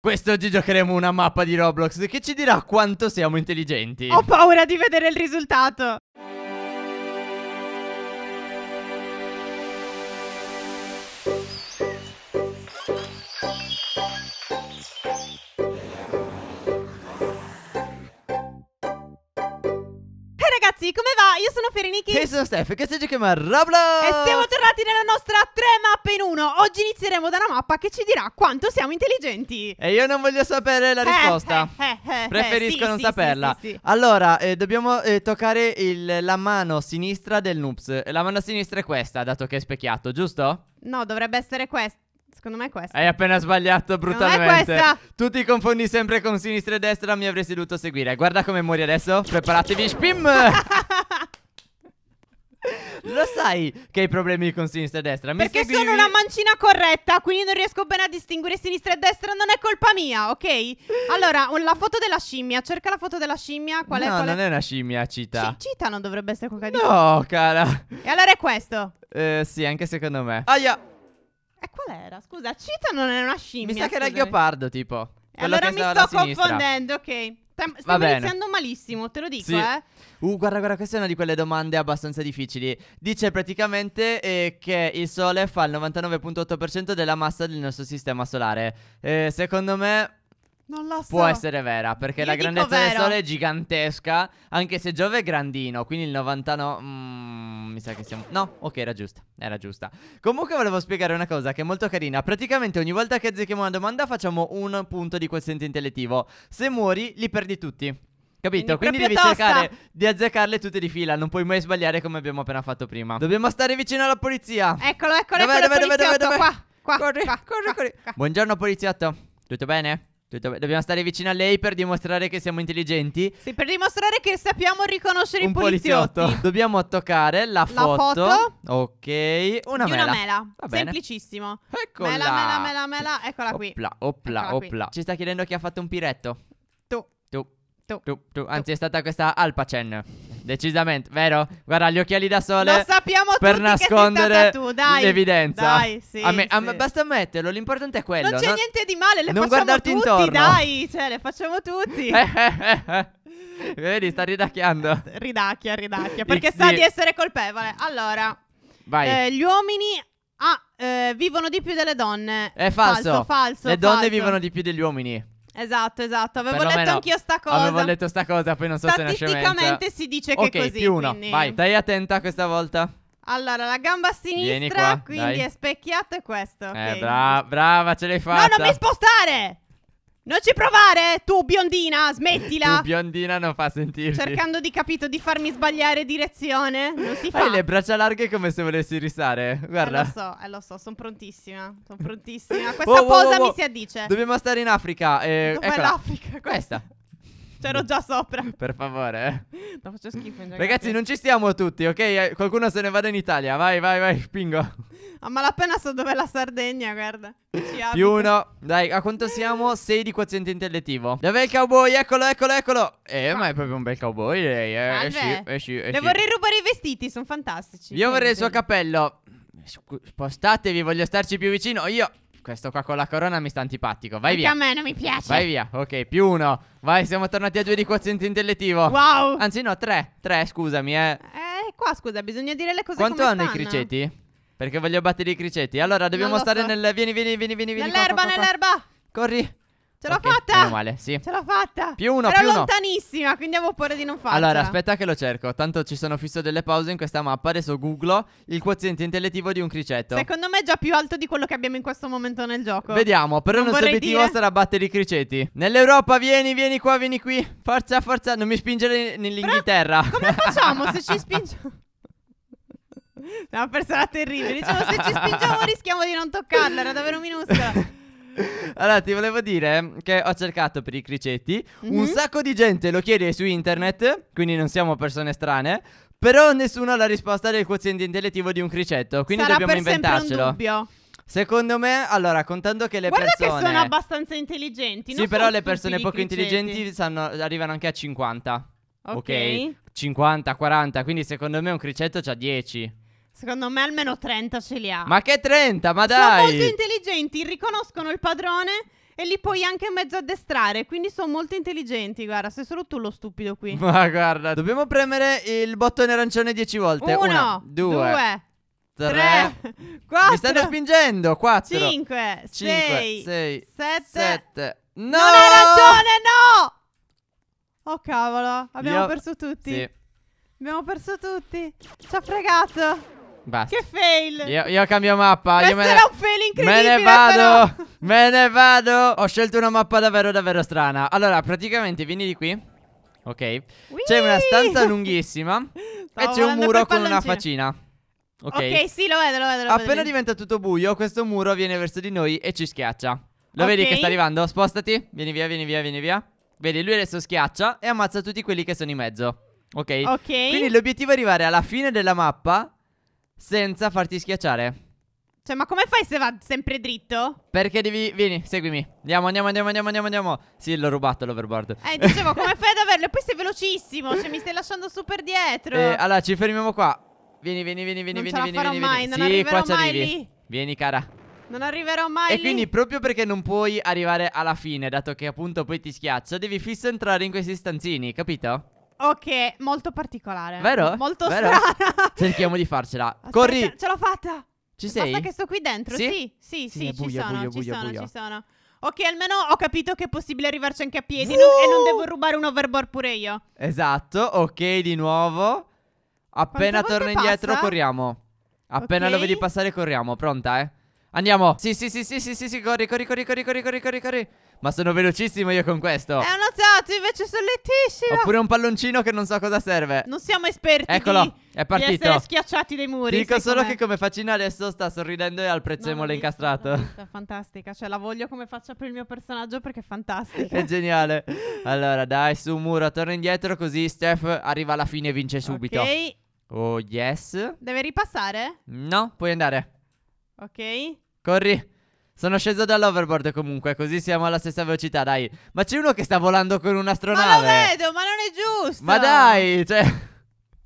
Questo oggi giocheremo una mappa di Roblox che ci dirà quanto siamo intelligenti. Ho paura di vedere il risultato. ragazzi, come va? Io sono Ferenichi E sono Steph, che si chiama Roblox E siamo tornati nella nostra tre mappe in uno Oggi inizieremo da una mappa che ci dirà quanto siamo intelligenti E io non voglio sapere la eh, risposta eh, eh, eh, eh Preferisco sì, non sì, saperla sì, Allora, eh, dobbiamo toccare il, la mano sinistra del noobs La mano sinistra è questa, dato che è specchiato, giusto? No, dovrebbe essere questa Secondo me è questa. Hai appena sbagliato brutalmente. Tu ti confondi sempre con sinistra e destra, mi avresti dovuto seguire. Guarda come muori adesso. Preparatevi, spim! Lo sai che hai problemi con sinistra e destra? Mi Perché seguivi? sono una mancina corretta, quindi non riesco bene a distinguere sinistra e destra, non è colpa mia, ok? Allora, la foto della scimmia, cerca la foto della scimmia, qual è? no, è? Qual non è? è una scimmia, cita. C cita non dovrebbe essere quella di... No, cara. E allora è questo? Eh, sì, anche secondo me. Aia! E eh, qual era? Scusa, Cheetah non è una scimmia. Mi sa che era il ghiopardo, tipo. Allora mi sto confondendo, ok. Sta iniziando malissimo, te lo dico, sì. eh. Uh, guarda, guarda, questa è una di quelle domande abbastanza difficili. Dice praticamente eh, che il Sole fa il 99.8% della massa del nostro sistema solare. Eh, secondo me non lo so. Può essere vera, perché Io la grandezza del Sole è gigantesca, anche se Giove è grandino, quindi il 99... Mm, mi sa che siamo... No, ok, era giusta, era giusta. Comunque volevo spiegare una cosa che è molto carina. Praticamente ogni volta che azzecchiamo una domanda facciamo un punto di quoziente intellettivo. Se muori, li perdi tutti. Capito? Quindi, devi tosta. cercare di azzeccarle tutte di fila, non puoi mai sbagliare come abbiamo appena fatto prima. Dobbiamo stare vicino alla polizia. Eccolo, eccolo, dov'è, eccolo, dov'è, dov'è, dov'è, dov'è? Qua, qua, corri, qua, corri, qua, corri. Qua. Buongiorno poliziotto. Tutto bene? Dobbiamo stare vicino a lei per dimostrare che siamo intelligenti. Sì, per dimostrare che sappiamo riconoscere un i poliziotti. Dobbiamo toccare la, la foto. Ok. Una mela. Una mela. Semplicissimo. Eccola. Mela, mela, mela, mela. Eccola qui. Opla, opla, Eccola opla. Qui. Ci sta chiedendo chi ha fatto un piretto. Tu. Tu. Tu. tu. tu. Anzi, è stata questa Alpacen. Decisamente, vero? Guarda, gli occhiali da sole Lo sappiamo per tutti nascondere tu, dai, l'evidenza. Dai, sì, a me, sì. a me, basta ammetterlo, l'importante è quello. Non c'è non, niente di male, le non facciamo tutti, intorno. dai, cioè le facciamo tutti. Vedi, sta ridacchiando. Ridacchia, ridacchia, perché XD. sa di essere colpevole. Allora, eh, gli uomini ah, eh, vivono di più delle donne. È falso. Falso, falso. Le falso. donne vivono di più degli uomini. Esatto, esatto. Avevo Perlomeno letto anch'io sta cosa. Avevo letto sta cosa, poi non so se è una scemenza. Statisticamente si dice che è così. più uno. Quindi... Vai, stai attenta questa volta. Allora, la gamba a sinistra, qua, quindi dai. è specchiato e questo. Okay. Eh, bra- brava, ce l'hai fatta. No, non mi spostare! Non ci provare, tu biondina, smettila. Tu biondina non fa sentirti. Cercando di capito di farmi sbagliare direzione. Non si fa. Hai le braccia larghe come se volessi risare. Guarda. Eh, lo so, eh, lo so, sono prontissima. Sono prontissima. Questa oh, posa oh, oh, mi si addice. Dobbiamo stare in Africa. Eh, Dov'è l'Africa? Questa. C'ero già sopra. Per favore, eh. No, faccio schifo. In Ragazzi, non ci stiamo tutti, ok? Eh, qualcuno se ne vada in Italia. Vai, vai, vai, spingo. A malapena so dov'è la Sardegna, guarda. Ci Più uno. Dai, a quanto siamo? 6 di quoziente intellettivo. Dov'è il cowboy? Eccolo, eccolo, eccolo. Eh, ma è proprio un bel cowboy lei. Eh, esci, sì, eh, Le vorrei rubare i vestiti, sono fantastici. Io vorrei il suo cappello. Spostatevi, voglio starci più vicino. Io questo qua con la corona mi sta antipatico. Vai Anche via. a me non mi piace. Vai via. Ok, più uno. Vai, siamo tornati a due di quoziente intellettivo. Wow. Anzi, no, tre. Tre, scusami, eh. Eh, qua scusa, bisogna dire le cose Quanto hanno i criceti? Perché voglio battere i criceti. Allora, dobbiamo stare so. nel. Vieni, vieni, vieni, vieni. vieni qua, Nell'erba, qua, qua, qua. nell'erba. Corri. Ce l'ho fatta! Meno male, sì. Ce l'ho fatta! Più uno, Era più lontanissima, quindi avevo paura di non farla. Allora, aspetta che lo cerco. Tanto ci sono fisso delle pause in questa mappa. Adesso googlo il quoziente intellettivo di un cricetto. Secondo me è già più alto di quello che abbiamo in questo momento nel gioco. Vediamo, però non il nostro obiettivo dire. sarà battere i criceti. Nell'Europa, vieni, vieni qua, vieni qui. Forza, forza, non mi spingere nell'Inghilterra. come facciamo se ci spingiamo? È una persona terribile. Diciamo, se ci spingiamo rischiamo di non toccarla, era davvero minuscola. Allora, ti volevo dire che ho cercato per i cricetti. Mm-hmm. Un mhm. sacco di gente lo chiede su internet, quindi non siamo persone strane. Però nessuno ha la risposta del quoziente intellettivo di un cricetto, quindi Sarà dobbiamo inventarcelo. un dubbio. Secondo me, allora, contando che le Guarda persone. Guarda che sono abbastanza intelligenti. Sì, però le persone poco intelligenti sanno, arrivano anche a 50. Ok. okay? 50, 40. Quindi secondo me un cricetto c'ha 10. Secondo me almeno 30 ce li ha. Ma che 30? Ma dai! Sono molto intelligenti, riconoscono il padrone e li puoi anche mezzo addestrare. Quindi sono molto intelligenti. Guarda, sei solo tu lo stupido qui. Ma guarda, dobbiamo premere il bottone arancione 10 volte. Uno, Una, due, due 3, 4, mi stanno spingendo, 4, 5, 6, 6 7, 7, no! Non hai ragione, no! Oh cavolo, abbiamo Io... perso tutti. Sì. Abbiamo perso tutti. Ci ha fregato. Basta. Che fail. Io, io cambio mappa. Questo io me ne... un fail incredibile. Me ne vado. Però. Me ne vado. Ho scelto una mappa davvero, davvero strana. Allora, praticamente, vieni di qui. Ok. C'è una stanza lunghissima. e c'è un muro con una facina. Ok, okay sì, lo vedo, lo vedo. Lo Appena vedo. diventa tutto buio, questo muro viene verso di noi e ci schiaccia. Lo okay. vedi che sta arrivando? Spostati. Vieni via, vieni via, vieni via. Vedi, lui adesso schiaccia e ammazza tutti quelli che sono in mezzo. Ok. Ok. Quindi l'obiettivo è arrivare alla fine della mappa senza farti schiacciare. Cioè, ma come fai se va sempre dritto? Perché devi. Vieni, seguimi. Andiamo, andiamo, andiamo, andiamo, andiamo, andiamo. Sì, l'ho rubato l'overboard. Eh, dicevo, come fai ad averlo? E poi sei velocissimo. Cioè, mi stai lasciando super dietro. Eh, allora, ci fermiamo qua. Vieni, vieni, vieni, vieni, non vieni, vieni, vieni, mai, Non sì, qua ci arrivi. Lì. Vieni, cara. Non arriverò mai. E lì. quindi, proprio perché non puoi arrivare alla fine, dato che appunto poi ti schiaccio, devi fisso entrare in questi stanzini, capito? Ok, molto particolare. Vero? Molto Vero? strana. Cerchiamo di farcela. Aspetta, Corri! Ce l'ho fatta! Ci sei? Basta che sto qui dentro. Sì, sì, sì, sì, sì ci, buia, sono, buia, ci sono, ci sono, ci sono. Ok, almeno ho capito che è possibile arrivarci anche a piedi non, e non devo rubare un overboard pure io. Esatto, ok, di nuovo. Appena torno indietro, passa? corriamo. Appena okay. lo vedi passare, corriamo. Pronta, eh? Andiamo. Sì, sì, sì, sì, sì, sì, sì, corri, corri, corri, corri, corri, corri, corri, corri. Ma sono velocissimo io con questo. È uno zozzo, invece sono lentissimo. Oppure un palloncino che non so cosa serve. Non siamo esperti. Eccolo. Di... È partito. Di essere schiacciati dai muri. Dico solo che come faccina adesso sta sorridendo e ha il prezzemolo no, incastrato. È fantastica. Cioè, la voglio come faccia per il mio personaggio perché è fantastica. è geniale. Allora, dai, su un muro, torna indietro così Steph arriva alla fine e vince subito. Ok. Oh, yes. Deve ripassare? No, puoi andare. Ok. Corri. Sono sceso dall'overboard comunque, così siamo alla stessa velocità, dai. Ma c'è uno che sta volando con un'astronave. Ma lo vedo, ma non è giusto. Ma dai, cioè...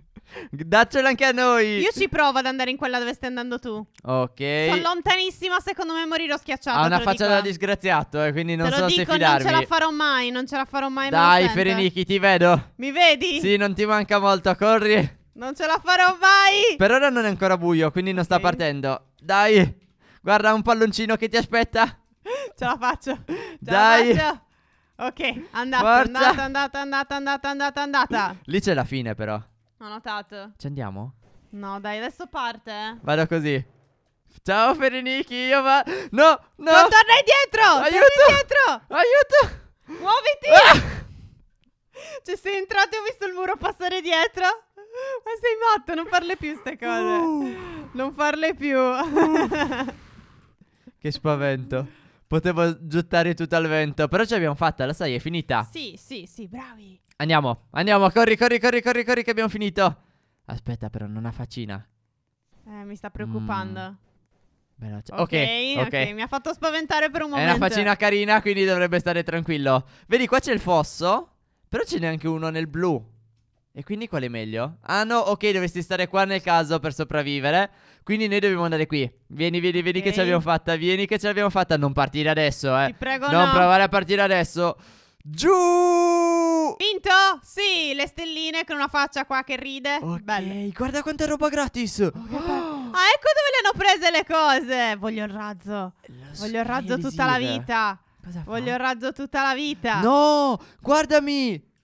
Daccelo anche a noi. Io ci provo ad andare in quella dove stai andando tu. Ok. Sono lontanissima, secondo me morirò schiacciato. Ha una faccia da eh. disgraziato, eh, quindi non te so dico, se fidarmi. Non ce la farò mai, non ce la farò mai. Dai, Ferenichi, ti vedo. Mi vedi? Sì, non ti manca molto, corri. Non ce la farò mai. Per ora non è ancora buio, quindi non okay. sta partendo. Dai. Guarda un palloncino che ti aspetta. Ce la faccio. Ce Dai. La faccio. Ok, andata, Forza. andata, andata, andata, andata, andata, andata. Lì c'è la fine però. Ho notato. Ci andiamo? No, dai, adesso parte. Eh. Vado così. Ciao Feriniki, io va. No, no. Non torna indietro. Aiuto. Torna indietro. Aiuto. Muoviti. Ah. Cioè, sei entrato e ho visto il muro passare dietro. Ma sei matto, non farle più queste cose. Uh. Non farle più. Uh. Che spavento. Potevo gettare tutto al vento, però ce l'abbiamo fatta, la sai, è finita. Sì, sì, sì, bravi. Andiamo, andiamo, corri, corri, corri, corri, corri che abbiamo finito. Aspetta però, non ha faccina. Eh, mi sta preoccupando. Mm. Veloce. Okay, ok, ok, mi ha fatto spaventare per un momento. È una faccina carina, quindi dovrebbe stare tranquillo. Vedi, qua c'è il fosso, però ce n'è anche uno nel blu. E quindi qual è meglio? Ah no, ok, dovresti stare qua nel caso per sopravvivere. Quindi noi dobbiamo andare qui. Vieni, vieni, vieni okay. che ce l'abbiamo fatta, vieni che ce l'abbiamo fatta. Non partire adesso, eh. Ti prego, Non no. provare a partire adesso. Giù! Vinto? Sì, le stelline con una faccia qua che ride. Ok, Bello. guarda quanta roba gratis. oh. Ah, ecco dove le hanno prese le cose. Voglio il razzo. Lo Voglio il razzo tutta la vita. Cosa Voglio fa? il razzo tutta la vita. No, guardami.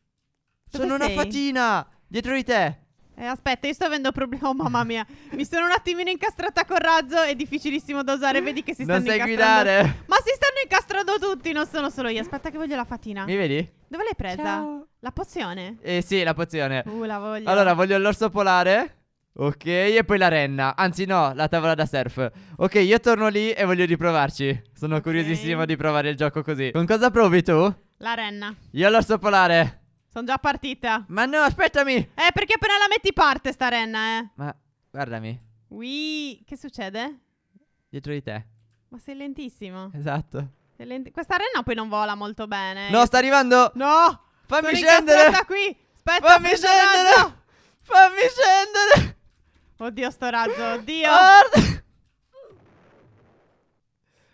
Dove Sono sei? una fatina! Dietro di te! Eh, aspetta, io sto avendo problemi. Oh, mamma mia. Mi sono un attimino incastrata col razzo. È difficilissimo da usare. Vedi che si stanno incastrando. Non sai guidare. Ma si stanno incastrando tutti. Non sono solo io. Aspetta, che voglio la fatina. Mi vedi? Dove l'hai presa? Ciao. La pozione. Eh, sì, la pozione. Uh, la voglio. Allora, voglio l'orso polare. Ok, e poi la renna. Anzi, no, la tavola da surf. Ok, io torno lì e voglio riprovarci. Sono okay. curiosissimo di provare il gioco così. Con cosa provi tu? La renna. Io l'orso polare. Sono già partita. Ma no, aspettami. Eh, perché appena la metti parte sta renna, eh. Ma guardami. Ui, che succede? Dietro di te. Ma sei lentissimo. Esatto. Sei lenti... Questa renna poi non vola molto bene. No, sta arrivando. No. Fammi scendere. Aspetta qui. Aspetta. Fammi scendere. Raggio. Fammi scendere. Oddio, sto raggio. Oddio. Guarda.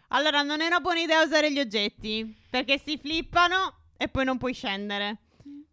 Allora, non è una buona idea usare gli oggetti. Perché si flippano e poi non puoi scendere.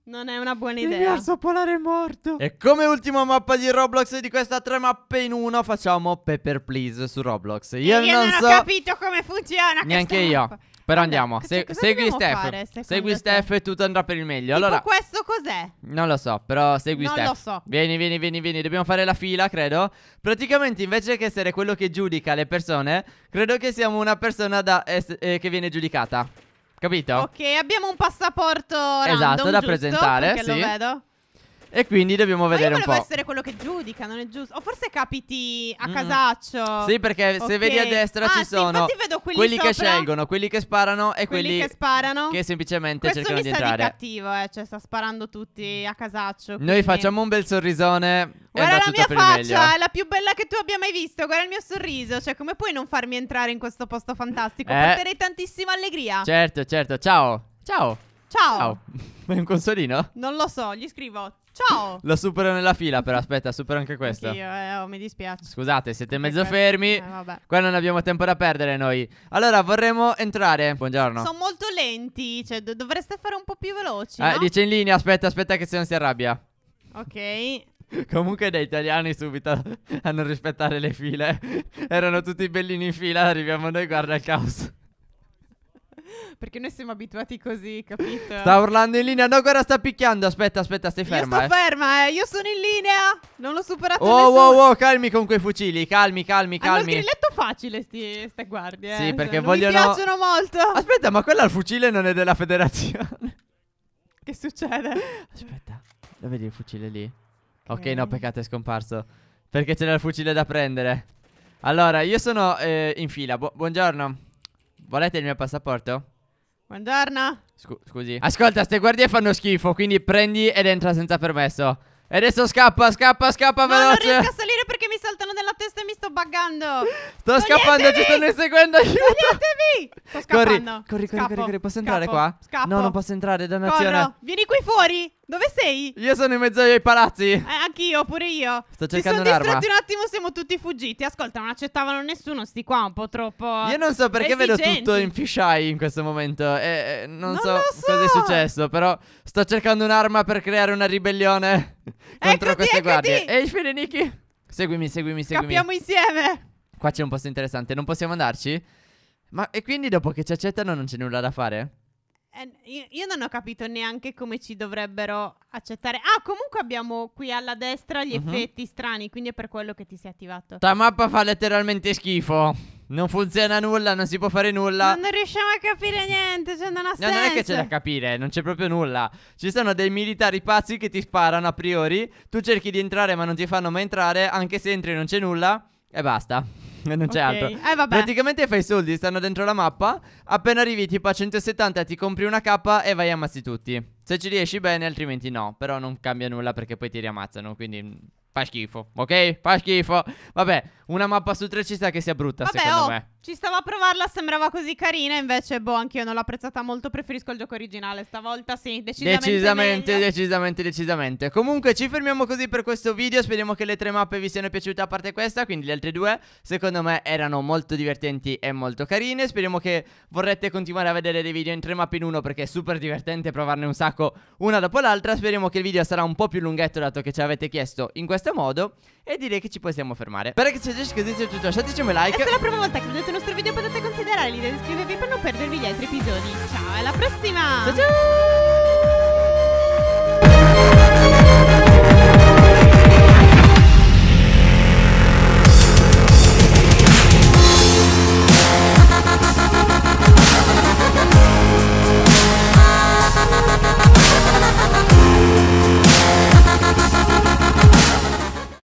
Non è una buona idea. Il verso polare è morto. E come ultima mappa di Roblox di questa tre mappe in uno facciamo Pepper Please su Roblox. Io, io non, non so ho capito come funziona Neanche io. Mappa. Però andiamo, cioè, Se segui Steph. Fare, segui cioè, Steph e tutto andrà per il meglio. Tipo allora, questo cos'è? Non lo so, però segui non Steph. Non lo so. Vieni, vieni, vieni, vieni. Dobbiamo fare la fila, credo. Praticamente, invece che essere quello che giudica le persone, credo che siamo una persona da eh, che viene giudicata. Capito? Ok, abbiamo un passaporto esatto, random, Esatto, da giusto? presentare, Perché sì. lo vedo. E quindi dobbiamo vedere un po'. Ma io essere quello che giudica, non è giusto. O forse capiti a mm. casaccio. Sì, perché okay. se vedi a destra ah, ci sì, sono quelli, quelli che scelgono, quelli che sparano e quelli, quelli che sparano. Che semplicemente Questo cercano di entrare. Questo mi sta di cattivo, eh, cioè sta sparando tutti a casaccio. Quindi... Noi facciamo un bel sorrisone Guarda la mia faccia, è la più bella che tu abbia mai visto. Guarda il mio sorriso. Cioè, come puoi non farmi entrare in questo posto fantastico? Eh. Porterei tantissima allegria. Certo, certo. Ciao. Ciao. Ciao. Ciao. Ma è un consolino? Non lo so, gli scrivo. Ciao. Lo supero nella fila, però aspetta, supero anche questo. Io, eh, oh, mi dispiace. Scusate, siete mezzo per... fermi. Eh, vabbè. Qua non abbiamo tempo da perdere noi. Allora, vorremmo entrare. Buongiorno. Sono molto lenti, cioè do- dovreste fare un po' più veloci. Eh, no? dice in linea, aspetta, aspetta che se non si arrabbia. Ok. Comunque dai italiani subito a non rispettare le file. Erano tutti bellini in fila, arriviamo noi, guarda il caos. Perché noi siamo abituati così, capito? Sta urlando in linea. No, guarda, sta picchiando. Aspetta, aspetta, stai ferma. Io sto eh. ferma, eh. Io sono in linea. Non l'ho superato. Oh, nessuno. oh, oh, calmi con quei fucili. Calmi, calmi, calmi. Hanno il grilletto facile, queste guardie. Sì, eh. cioè, perché non vogliono. Mi piacciono molto. Aspetta, ma quella al fucile non è della federazione. che succede? Aspetta, Dove vedi il fucile lì? Okay. ok, no, peccato, è scomparso. Perché c'era il fucile da prendere. Allora, io sono eh, in fila. Bu buongiorno. Volete il mio passaporto? Buongiorno. Scu scusi. Ascolta, ste guardie fanno schifo, quindi prendi ed entra senza permesso. E adesso scappa, scappa, scappa, no, veloce. Non riesco a salire buggando. Sto scappando, ci stanno inseguendo. Aiuto. Toglietemi. Sto scappando. Corri, corri, Scappo. corri, corri, Posso entrare Scappo. qua? Scappo. No, non posso entrare, dannazione. Corro. Vieni qui fuori. Dove sei? Io sono in mezzo ai palazzi. Eh, anch'io, pure io. Sto cercando un'arma. Mi sono distratti un attimo, siamo tutti fuggiti. Ascolta, non accettavano nessuno, sti qua un po' troppo Io non so perché vedo tutto in fisheye in questo momento. E, eh, eh, non, non so, so cosa è successo, però sto cercando un'arma per creare una ribellione contro eccoti, queste eccoti. guardie. Ehi, Fili Niki. Seguimi, seguimi, seguimi. Capiamo insieme. Qua c'è un posto interessante, non possiamo andarci? Ma e quindi dopo che ci accettano non c'è nulla da fare? Eh, io, non ho capito neanche come ci dovrebbero accettare. Ah, comunque abbiamo qui alla destra gli uh-huh. effetti strani, quindi è per quello che ti sei attivato. La mappa fa letteralmente schifo. Non funziona nulla, non si può fare nulla. Non riusciamo a capire niente, cioè non ha no, senso. non è che c'è da capire, non c'è proprio nulla. Ci sono dei militari pazzi che ti sparano a priori, tu cerchi di entrare ma non ti fanno mai entrare, anche se entri non c'è nulla e basta. Non c'è okay. altro. Eh, vabbè. Praticamente fai soldi, stanno dentro la mappa. Appena arrivi tipo a 170 ti compri una K e vai e ammazzi tutti. Se ci riesci bene, altrimenti no. Però non cambia nulla perché poi ti riammazzano, quindi mm, Fa schifo, ok? Fa schifo. Vabbè, una mappa su tre ci sta che sia brutta, Vabbè, secondo oh, me. Ci stavo a provarla, sembrava così carina, invece boh, anch'io non l'ho apprezzata molto, preferisco il gioco originale, stavolta sì, decisamente Decisamente, meglio. decisamente, decisamente. Comunque ci fermiamo così per questo video, speriamo che le tre mappe vi siano piaciute a parte questa, quindi le altre due secondo me erano molto divertenti e molto carine, speriamo che vorrete continuare a vedere dei video in tre mappe in uno perché è super divertente provarne un sacco una dopo l'altra, speriamo che il video sarà un po' più lunghetto dato che ci avete chiesto in questo modo e direi che ci possiamo fermare. Spero che sia se vi è tutto, lasciateci un like. E se la prima volta che vedete nostro video potete considerare l'idea di iscrivervi per non perdervi gli altri episodi. Ciao, alla prossima! Ciao ciao!